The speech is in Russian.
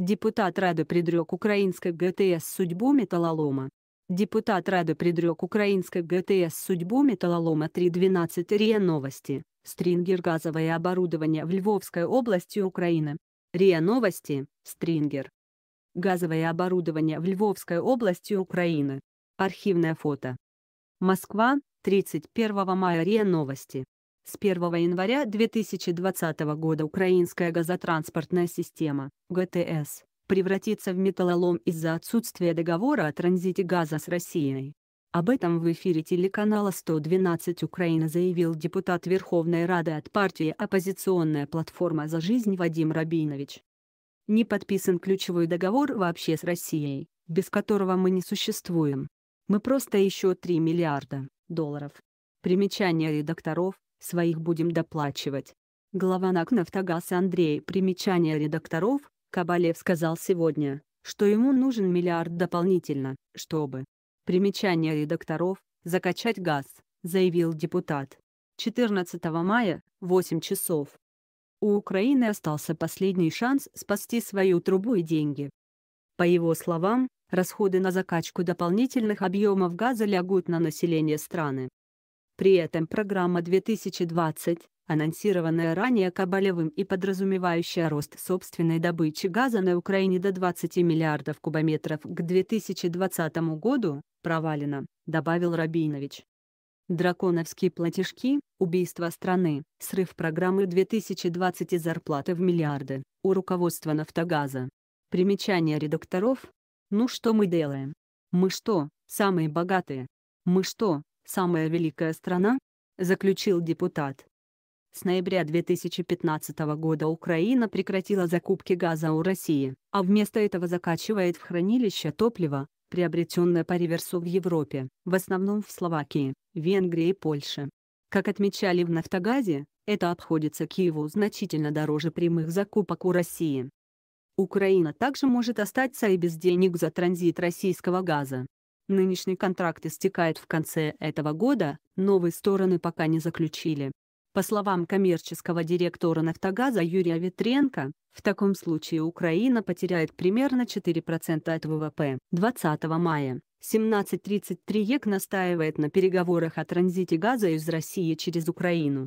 Депутат Ради предрек украинской ГТС судьбу металлолома. Депутат Ради предрек украинской ГТС судьбу металлолома 3.12 РИА Новости, Стрингер газовое оборудование в Львовской области Украины. РИА Новости, Стрингер. Газовое оборудование в Львовской области Украины. Архивное фото. Москва, 31 мая РИА Новости. С 1 января 2020 года украинская газотранспортная система, ГТС, превратится в металлолом из-за отсутствия договора о транзите газа с Россией. Об этом в эфире телеканала 112 Украина заявил депутат Верховной Рады от партии «Оппозиционная платформа за жизнь» Вадим Рабинович. Не подписан ключевой договор вообще с Россией, без которого мы не существуем. Мы просто еще 3 миллиарда долларов. Примечание редакторов, Своих будем доплачивать. Глава НАК «Нафтогаз» Андрей Примечание редакторов, Кабалев сказал сегодня, что ему нужен миллиард дополнительно, чтобы примечание редакторов, закачать газ, заявил депутат. 14 мая, 8 часов. У Украины остался последний шанс спасти свою трубу и деньги. По его словам, расходы на закачку дополнительных объемов газа лягут на население страны. При этом программа 2020, анонсированная ранее Кабалевым и подразумевающая рост собственной добычи газа на Украине до 20 миллиардов кубометров к 2020 году, провалена, добавил Рабинович. Драконовские платежки, убийство страны, срыв программы 2020 и зарплаты в миллиарды, у руководства «Нафтогаза». Примечание редакторов. Ну что мы делаем? Мы что, самые богатые? Мы что, «Самая великая страна», заключил депутат. С ноября 2015 года Украина прекратила закупки газа у России, а вместо этого закачивает в хранилище топливо, приобретенное по реверсу в Европе, в основном в Словакии, Венгрии и Польше. Как отмечали в «Нафтогазе», это обходится Киеву значительно дороже прямых закупок у России. Украина также может остаться и без денег за транзит российского газа, Нынешний контракт истекает в конце этого года, новые стороны пока не заключили. По словам коммерческого директора «Нафтогаза» Юрия Ветренко, в таком случае Украина потеряет примерно 4% от ВВП. 20 мая 17.33 ЕК настаивает на переговорах о транзите газа из России через Украину.